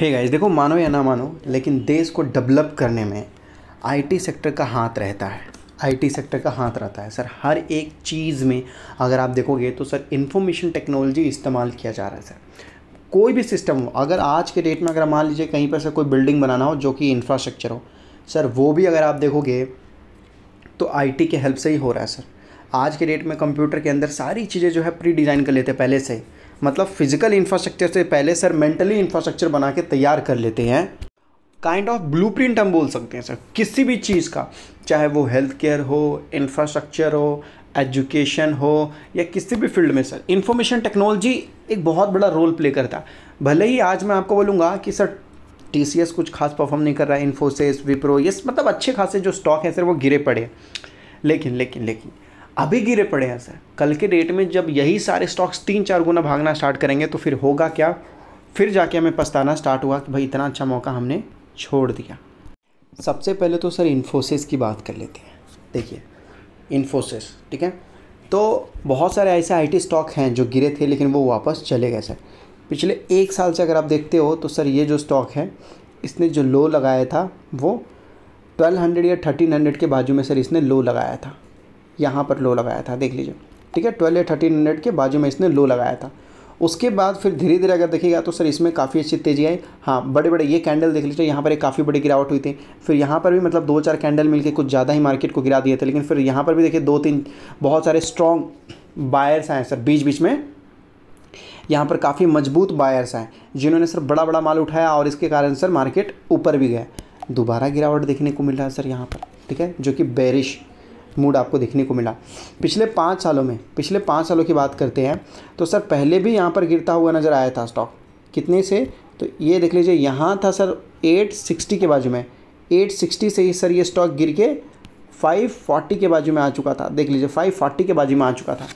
है गाइस देखो मानो या ना मानो लेकिन देश को डेवलप करने में आईटी सेक्टर का हाथ रहता है आईटी सेक्टर का हाथ रहता है सर हर एक चीज़ में अगर आप देखोगे तो सर इन्फॉर्मेशन टेक्नोलॉजी इस्तेमाल किया जा रहा है सर कोई भी सिस्टम हो अगर आज के डेट में अगर मान लीजिए कहीं पर सर कोई बिल्डिंग बनाना हो जो कि इंफ्रास्ट्रक्चर हो सर वो भी अगर आप देखोगे तो आई के हेल्प से ही हो रहा है सर आज के डेट में कंप्यूटर के अंदर सारी चीज़ें जो है प्री डिज़ाइन कर लेते हैं पहले से ही मतलब फिज़िकल इंफ्रास्ट्रक्चर से पहले सर मेंटली इंफ्रास्ट्रक्चर बना के तैयार कर लेते हैं काइंड ऑफ ब्लू प्रिंट हम बोल सकते हैं सर किसी भी चीज़ का चाहे वो हेल्थ केयर हो इंफ्रास्ट्रक्चर हो एजुकेशन हो या किसी भी फील्ड में सर इंफॉर्मेशन टेक्नोलॉजी एक बहुत बड़ा रोल प्ले करता है भले ही आज मैं आपको बोलूँगा कि सर टी कुछ खास परफॉर्म नहीं कर रहा है इन्फोसिस विप्रो ये मतलब अच्छे खासे जो स्टॉक हैं सर वो गिरे पड़े लेकिन लेकिन लेकिन अभी गिरे पड़े हैं सर कल के डेट में जब यही सारे स्टॉक्स तीन चार गुना भागना स्टार्ट करेंगे तो फिर होगा क्या फिर जाके हमें पछताना स्टार्ट हुआ कि भाई इतना अच्छा मौका हमने छोड़ दिया सबसे पहले तो सर इन्फोसिस की बात कर लेते हैं देखिए इन्फोसिस ठीक है तो बहुत सारे ऐसे आईटी स्टॉक हैं जो गिरे थे लेकिन वो वापस चले गए सर पिछले एक साल से अगर आप देखते हो तो सर ये जो स्टॉक है इसने जो लो लगाया था वो 1200 या 1300 के बाजू में सर इसने लो लगाया था यहाँ पर लो लगाया था देख लीजिए ठीक है ट्वेल्व या थर्टीन हंड्रेड के बाजू में इसने लो लगाया था उसके बाद फिर धीरे धीरे अगर देखिएगा तो सर इसमें काफ़ी अच्छी तेजी आई हाँ बड़े बड़े ये कैंडल देख लीजिए यहाँ पर एक काफ़ी बड़ी गिरावट हुई थी फिर यहाँ पर भी मतलब दो चार कैंडल मिलके कुछ ज़्यादा ही मार्केट को गिरा दिए थे लेकिन फिर यहाँ पर भी देखिए दो तीन बहुत सारे स्ट्रॉन्ग बायर्स आए सर बीच बीच में यहाँ पर काफ़ी मजबूत बायर्स आए जिन्होंने सर बड़ा बड़ा माल उठाया और इसके कारण सर मार्केट ऊपर भी गया दोबारा गिरावट देखने को मिल रहा है सर यहाँ पर ठीक है जो कि बेरिश मूड आपको देखने को मिला पिछले पाँच सालों में पिछले पाँच सालों की बात करते हैं तो सर पहले भी यहाँ पर गिरता हुआ नज़र आया था स्टॉक कितने से तो ये देख लीजिए यहाँ था सर 860 के बाजू में 860 से ही सर ये स्टॉक गिर के 540 के बाजू में आ चुका था देख लीजिए 540 के बाजू में आ चुका था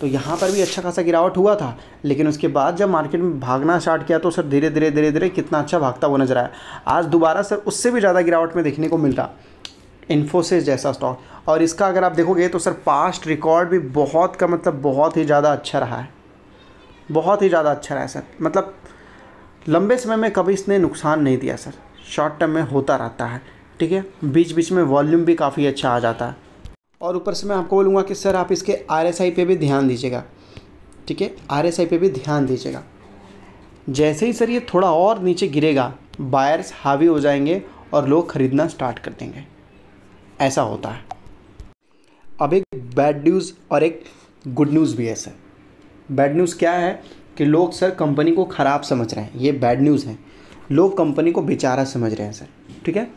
तो यहाँ पर भी अच्छा खासा गिरावट हुआ था लेकिन उसके बाद जब मार्केट में भागना स्टार्ट किया तो सर धीरे धीरे धीरे धीरे कितना अच्छा भागता हुआ नजर आया आज दोबारा सर उससे भी ज़्यादा गिरावट में देखने को मिल रहा इन्फोसिस जैसा स्टॉक और इसका अगर आप देखोगे तो सर पास्ट रिकॉर्ड भी बहुत का मतलब बहुत ही ज़्यादा अच्छा रहा है बहुत ही ज़्यादा अच्छा रहा है सर मतलब लंबे समय में कभी इसने नुकसान नहीं दिया सर शॉर्ट टर्म में होता रहता है ठीक है बीच बीच में वॉल्यूम भी काफ़ी अच्छा आ जाता है और ऊपर से मैं आपको बोलूँगा कि सर आप इसके आर एस आई पे भी ध्यान दीजिएगा ठीक है आर एस आई पे भी ध्यान दीजिएगा जैसे ही सर ये थोड़ा और नीचे गिरेगा बायर्स हावी हो जाएंगे और लोग ख़रीदना स्टार्ट कर देंगे ऐसा होता है अब एक बैड न्यूज़ और एक गुड न्यूज़ भी है सर बैड न्यूज़ क्या है कि लोग सर कंपनी को ख़राब समझ रहे हैं ये बैड न्यूज़ है लोग कंपनी को बेचारा समझ रहे हैं सर ठीक है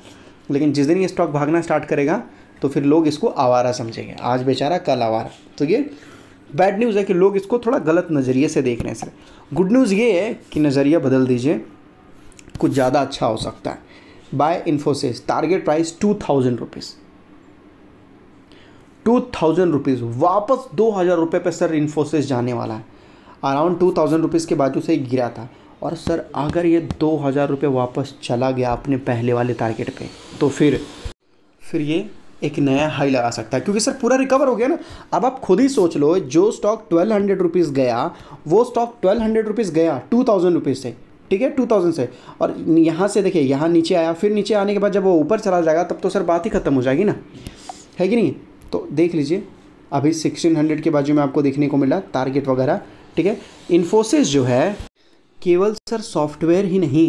लेकिन जिस दिन ये स्टॉक भागना स्टार्ट करेगा तो फिर लोग इसको आवारा समझेंगे आज बेचारा कल आवारा तो ये बैड न्यूज़ है कि लोग इसको थोड़ा गलत नज़रिए से देख रहे हैं सर गुड न्यूज़ ये है कि नज़रिया बदल दीजिए कुछ ज़्यादा अच्छा हो सकता है buy Infosys target price two thousand rupees two thousand rupees वापस दो हज़ार रुपये पर सर इन्फोसिस जाने वाला है अराउंड टू थाउजेंड रुपीज़ के बाजू से गिरा था और सर अगर ये दो हज़ार रुपये वापस चला गया अपने पहले वाले टारगेट पे तो फिर फिर ये एक नया हाई लगा सकता है क्योंकि सर पूरा रिकवर हो गया ना अब आप खुद ही सोच लो जो स्टॉक ट्वेल्व हंड्रेड रुपीज़ गया वो स्टॉक ट्वेल्व हंड्रेड रुपीज़ गया टू थाउजेंड रुपीज़ से ठीक है टू थाउजेंड से और यहाँ से देखिए यहाँ नीचे आया फिर नीचे आने के बाद जब वो ऊपर चला जाएगा तब तो सर बात ही खत्म हो जाएगी ना है कि नहीं तो देख लीजिए अभी 1600 के बाजू में आपको देखने को मिला टारगेट वगैरह ठीक है इन्फोसिस जो है केवल सर सॉफ्टवेयर ही नहीं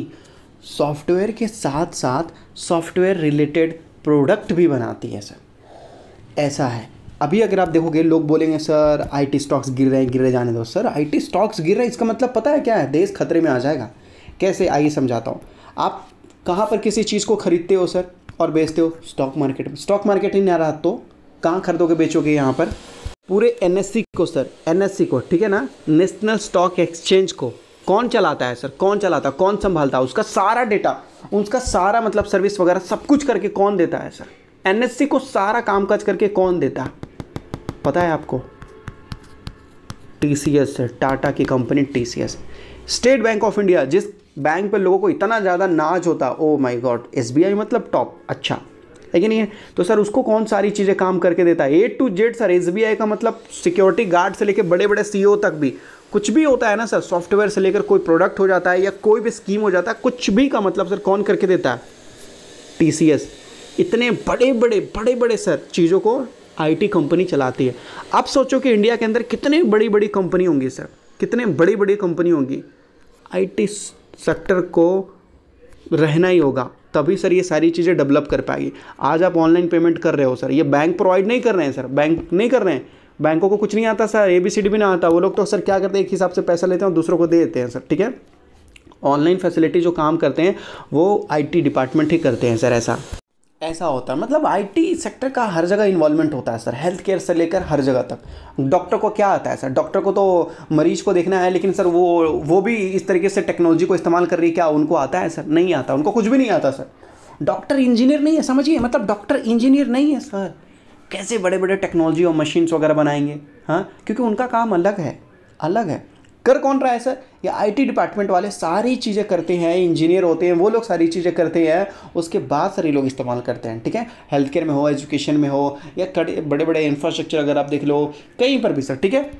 सॉफ्टवेयर के साथ साथ सॉफ्टवेयर रिलेटेड प्रोडक्ट भी बनाती है सर ऐसा है अभी अगर आप देखोगे लोग बोलेंगे सर आईटी स्टॉक्स गिर रहे हैं गिर रहे जाने दो सर आईटी स्टॉक्स गिर रहे हैं इसका मतलब पता है क्या है देश खतरे में आ जाएगा कैसे आइए समझाता हूँ आप कहाँ पर किसी चीज़ को खरीदते हो सर और बेचते हो स्टॉक मार्केट में स्टॉक मार्केट ही नहीं आ रहा तो कहाँ खरीदोगे बेचोगे यहाँ पर पूरे एन को सर एन को ठीक है ना नेशनल स्टॉक एक्सचेंज को कौन चलाता है सर कौन चलाता है कौन संभालता है उसका सारा डेटा उसका सारा मतलब सर्विस वगैरह सब कुछ करके कौन देता है सर एन को सारा कामकाज करके कौन देता है पता है आपको T C S sir Tata की company T C S State Bank of India जिस बैंक पर लोगों को इतना ज़्यादा नाज होता oh my god S B I मतलब टॉप अच्छा है कि नहीं है तो सर उसको कौन सारी चीज़ें काम करके देता है A to Z sir S का मतलब सिक्योरिटी गार्ड से लेकर बड़े बड़े सी e तक भी कुछ भी होता है ना सर सॉफ्टवेयर से लेकर कोई प्रोडक्ट हो जाता है या कोई भी स्कीम हो जाता है कुछ भी का मतलब सर कौन करके देता है टी इतने बड़े बड़े बड़े बड़े सर चीज़ों को आईटी कंपनी चलाती है आप सोचो कि इंडिया के अंदर कितने बड़ी बड़ी कंपनी होंगी सर कितने बड़ी बड़ी कंपनी होंगी आईटी सेक्टर को रहना ही होगा तभी सर ये सारी चीज़ें डेवलप कर पाएगी आज आप ऑनलाइन पेमेंट कर रहे हो सर ये बैंक प्रोवाइड नहीं कर रहे हैं सर बैंक नहीं कर रहे हैं बैंकों को कुछ नहीं आता sir A B C D भी ना आता वो लोग तो सर क्या करते हैं एक हिसाब से पैसा लेते हैं और दूसरों को दे देते हैं सर ठीक है ऑनलाइन फैसिलिटी जो काम करते हैं वो आईटी डिपार्टमेंट ही करते हैं सर ऐसा ऐसा होता है मतलब आईटी सेक्टर का हर जगह इन्वॉल्वमेंट होता है सर हेल्थ केयर से लेकर हर जगह तक डॉक्टर को क्या आता है सर डॉक्टर को तो मरीज को देखना है लेकिन सर वो वो भी इस तरीके से टेक्नोलॉजी को इस्तेमाल कर रही है क्या उनको आता है सर नहीं आता उनको कुछ भी नहीं आता सर डॉक्टर इंजीनियर नहीं है समझिए मतलब डॉक्टर इंजीनियर नहीं है सर कैसे बड़े बड़े टेक्नोलॉजी और मशीन्स वगैरह बनाएंगे हाँ क्योंकि उनका काम अलग है अलग है कर कौन रहा है सर ये आईटी डिपार्टमेंट वाले सारी चीज़ें करते हैं इंजीनियर होते हैं वो लोग सारी चीज़ें करते हैं उसके बाद सारे लोग इस्तेमाल करते हैं ठीक है हेल्थ केयर में हो एजुकेशन में हो या बड़े बड़े इंफ्रास्ट्रक्चर अगर आप देख लो कहीं पर भी सर ठीक है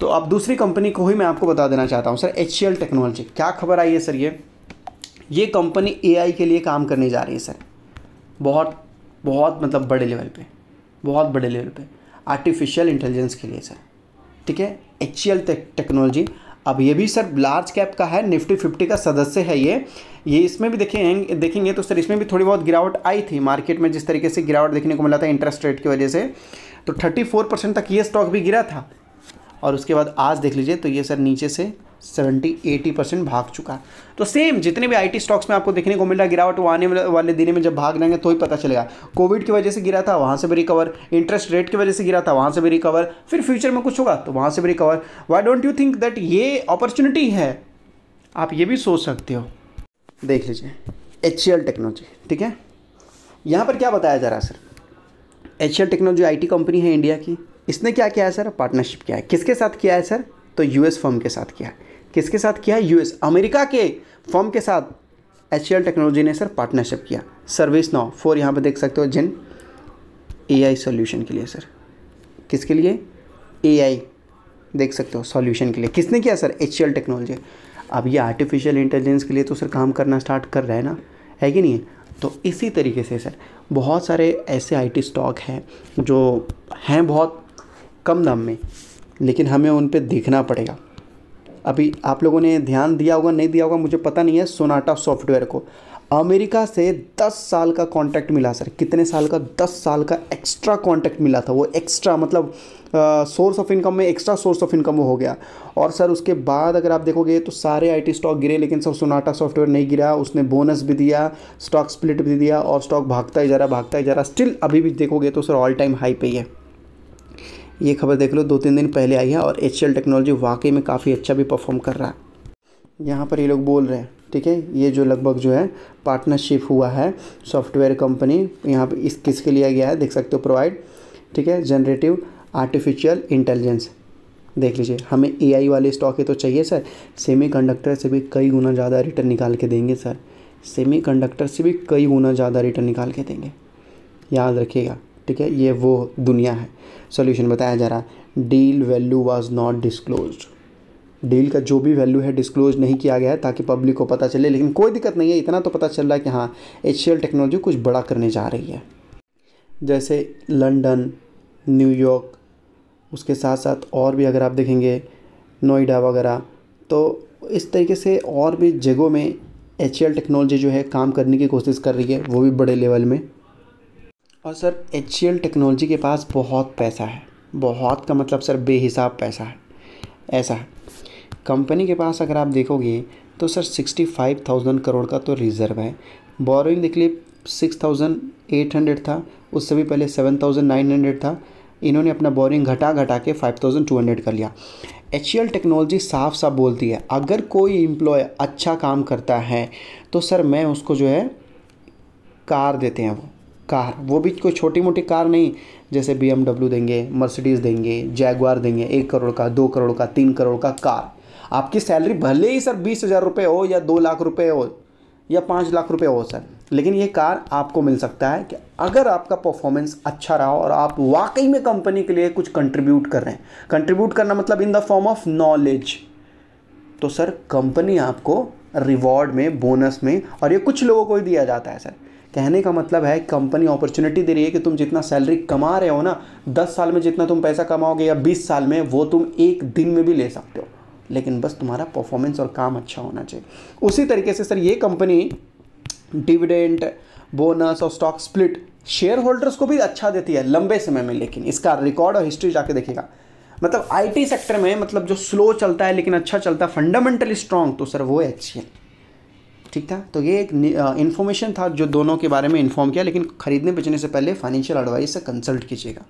तो अब दूसरी कंपनी को ही मैं आपको बता देना चाहता हूँ सर एच टेक्नोलॉजी क्या खबर आई है सर ये ये कंपनी ए के लिए काम करने जा रही है सर बहुत बहुत मतलब बड़े लेवल पर बहुत बड़े लेवल पर आर्टिफिशियल इंटेलिजेंस के लिए सर ठीक है एच टेक्नोलॉजी अब ये भी सर लार्ज कैप का है निफ्टी फिफ्टी का सदस्य है ये ये इसमें भी देखेंगे देखेंगे तो सर इसमें भी थोड़ी बहुत गिरावट आई थी मार्केट में जिस तरीके से गिरावट देखने को मिला था इंटरेस्ट रेट की वजह से तो 34 परसेंट तक ये स्टॉक भी गिरा था और उसके बाद आज देख लीजिए तो ये सर नीचे से 70 80 परसेंट भाग चुका तो सेम जितने भी आईटी स्टॉक्स में आपको देखने को मिल रहा गिरावट वो आने वाले दिन में जब भाग लेंगे तो ही पता चलेगा कोविड की वजह से गिरा था वहाँ से भी रिकवर इंटरेस्ट रेट की वजह से गिरा था वहाँ से भी रिकवर फिर फ्यूचर में कुछ होगा तो वहाँ से भी recover why don't you think that ये अपॉर्चुनिटी है आप ये भी सोच सकते हो देख लीजिए एच टेक्नोलॉजी ठीक है यहाँ पर क्या बताया जा रहा है sir H technology I company है इंडिया की इसने क्या किया है सर पार्टनरशिप किया है किसके साथ किया है सर तो यूएस फर्म के साथ किया है किसके साथ किया है यूएस अमेरिका के फर्म के साथ एच टेक्नोलॉजी ने सर पार्टनरशिप किया सर्विस नाउ फोर यहाँ पर देख सकते हो जिन ए आई सोल्यूशन के लिए सर किसके लिए ए आई देख सकते हो सॉल्यूशन के लिए किसने किया सर एच टेक्नोलॉजी अब ये आर्टिफिशियल इंटेलिजेंस के लिए तो सर काम करना स्टार्ट कर रहा है ना है कि नहीं तो इसी तरीके से सर बहुत सारे ऐसे आईटी स्टॉक हैं जो हैं बहुत कम दाम में लेकिन हमें उन पर देखना पड़ेगा अभी आप लोगों ने ध्यान दिया होगा नहीं दिया होगा मुझे पता नहीं है सोनाटा सॉफ्टवेयर को अमेरिका से 10 साल का कॉन्ट्रैक्ट मिला सर कितने साल का 10 साल का एक्स्ट्रा कॉन्ट्रैक्ट मिला था वो एक्स्ट्रा मतलब सोर्स ऑफ इनकम में एक्स्ट्रा सोर्स ऑफ इनकम वो हो गया और सर उसके बाद अगर आप देखोगे तो सारे आईटी स्टॉक गिरे लेकिन सर सोनाटा सॉफ्टवेयर नहीं गिरा उसने बोनस भी दिया स्टॉक स्प्लिट भी दिया और स्टॉक भागता ही जा रहा भागता ही जा रहा स्टिल अभी भी देखोगे तो सर ऑल टाइम हाई पे ही है ये खबर देख लो दो तीन दिन पहले आई है और एच टेक्नोलॉजी वाकई में काफ़ी अच्छा भी परफॉर्म कर रहा है यहाँ पर ये लोग बोल रहे हैं ठीक है ये जो लगभग जो है पार्टनरशिप हुआ है सॉफ्टवेयर कंपनी यहाँ पर इस किसके लिया गया है देख सकते हो प्रोवाइड ठीक है जनरेटिव आर्टिफिशियल इंटेलिजेंस देख लीजिए हमें एआई वाले स्टॉक ही तो चाहिए सर सेमीकंडक्टर से भी कई गुना ज़्यादा रिटर्न निकाल के देंगे सर सेमीकंडक्टर से भी कई गुना ज़्यादा रिटर्न निकाल के देंगे याद रखिएगा ठीक है ये वो दुनिया है सोल्यूशन बताया जा रहा deal value was not disclose deal का जो भी वैल्यू है डिस्क्लोज नहीं किया गया है ताकि पब्लिक को पता चले लेकिन कोई दिक्कत नहीं है इतना तो पता चल रहा है कि हाँ एच टेक्नोलॉजी कुछ बड़ा करने जा रही है जैसे लंडन न्यूयॉर्क उसके साथ साथ और भी अगर आप देखेंगे नोएडा वगैरह तो इस तरीके से और भी जगहों में एच टेक्नोलॉजी जो है काम करने की कोशिश कर रही है वो भी बड़े लेवल में और सर एच टेक्नोलॉजी के पास बहुत पैसा है बहुत का मतलब सर बेहिसाब पैसा है ऐसा है कंपनी के पास अगर आप देखोगे तो sir sixty five thousand crore का तो रिज़र्व है बोरोइंग देख लिए सिक्स थाउजेंड एट हंड्रेड था उससे भी पहले सेवन थाउजेंड नाइन हंड्रेड था इन्होंने अपना बोरिंग घटा घटा के फाइव थाउजेंड टू हंड्रेड कर लिया एच टेक्नोलॉजी साफ साफ बोलती है अगर कोई एम्प्लॉय अच्छा काम करता है तो सर मैं उसको जो है कार देते हैं वो कार वो भी कोई छोटी मोटी कार नहीं जैसे बी देंगे मर्सिडीज़ देंगे जैगवार देंगे एक करोड़ का दो करोड़ का तीन करोड़ का कार आपकी सैलरी भले ही सर बीस हज़ार रुपये हो या दो लाख रुपये हो या पाँच लाख रुपये हो सर लेकिन ये कार आपको मिल सकता है कि अगर आपका परफॉर्मेंस अच्छा रहा और आप वाकई में कंपनी के लिए कुछ कंट्रीब्यूट कर रहे हैं कंट्रीब्यूट करना मतलब in the form of knowledge तो सर कंपनी आपको रिवॉर्ड में बोनस में और ये कुछ लोगों को ही दिया जाता है सर कहने का मतलब है कंपनी अपॉर्चुनिटी दे रही है कि तुम जितना सैलरी कमा रहे हो ना दस साल में जितना तुम पैसा कमाओगे या बीस साल में वो तुम एक दिन में भी ले सकते हो लेकिन बस तुम्हारा परफॉर्मेंस और काम अच्छा होना चाहिए उसी तरीके से सर ये कंपनी डिविडेंट बोनस और स्टॉक स्प्लिट शेयर होल्डर्स को भी अच्छा देती है लंबे समय में लेकिन इसका रिकॉर्ड और हिस्ट्री जाके देखेगा मतलब आईटी सेक्टर में मतलब जो स्लो चलता है लेकिन अच्छा चलता है फंडामेंटली स्ट्रांग तो सर वो अच्छी है ठीक था तो ये एक इन्फॉर्मेशन था जो दोनों के बारे में इन्फॉर्म किया लेकिन खरीदने बेचने से पहले फाइनेंशियल एडवाइस से कंसल्ट कीजिएगा